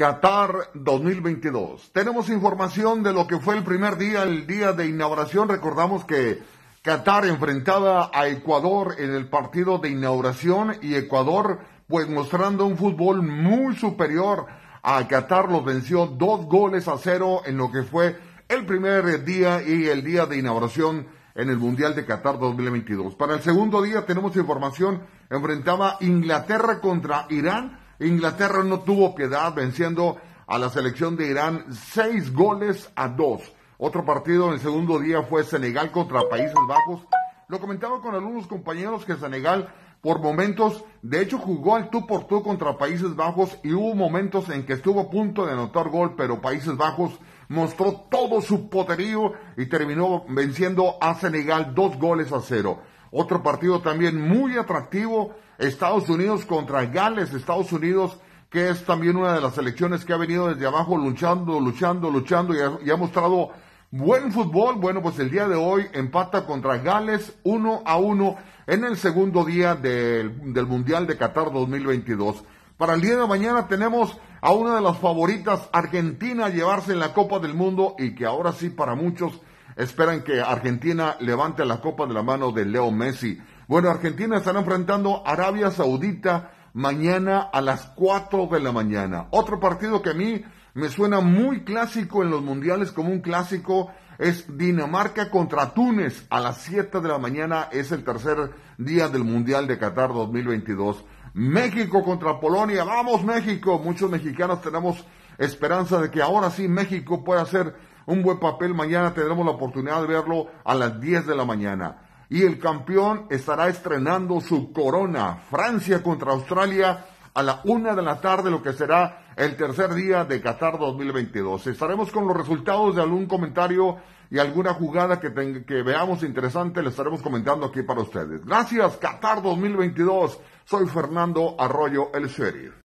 Qatar 2022. Tenemos información de lo que fue el primer día, el día de inauguración. Recordamos que Qatar enfrentaba a Ecuador en el partido de inauguración y Ecuador, pues mostrando un fútbol muy superior a Qatar, los venció dos goles a cero en lo que fue el primer día y el día de inauguración en el Mundial de Qatar 2022. Para el segundo día tenemos información, enfrentaba Inglaterra contra Irán Inglaterra no tuvo piedad venciendo a la selección de Irán seis goles a dos. Otro partido en el segundo día fue Senegal contra Países Bajos. Lo comentaba con algunos compañeros que Senegal por momentos, de hecho jugó al tú por tú contra Países Bajos y hubo momentos en que estuvo a punto de anotar gol, pero Países Bajos mostró todo su poderío y terminó venciendo a Senegal dos goles a cero. Otro partido también muy atractivo, Estados Unidos contra Gales, Estados Unidos que es también una de las selecciones que ha venido desde abajo luchando, luchando, luchando y ha, mostrado buen fútbol. Bueno, pues el día de hoy empata contra Gales uno a uno en el segundo día del, del Mundial de Qatar 2022. Para el día de mañana tenemos a una de las favoritas, Argentina, a llevarse en la Copa del Mundo y que ahora sí para muchos esperan que Argentina levante la copa de la mano de Leo Messi. Bueno, Argentina estará enfrentando Arabia Saudita mañana a las cuatro de la mañana. Otro partido que a mí me suena muy clásico en los mundiales como un clásico es Dinamarca contra Túnez a las siete de la mañana, es el tercer día del Mundial de Qatar 2022. México contra Polonia, vamos México, muchos mexicanos tenemos esperanza de que ahora sí México pueda ser un buen papel. Mañana tendremos la oportunidad de verlo a las 10 de la mañana. Y el campeón estará estrenando su corona, Francia contra Australia, a la una de la tarde, lo que será el tercer día de Qatar 2022. Estaremos con los resultados de algún comentario y alguna jugada que, veamos interesante, le estaremos comentando aquí para ustedes. Gracias, Qatar 2022. Soy Fernando Arroyo, el sheriff.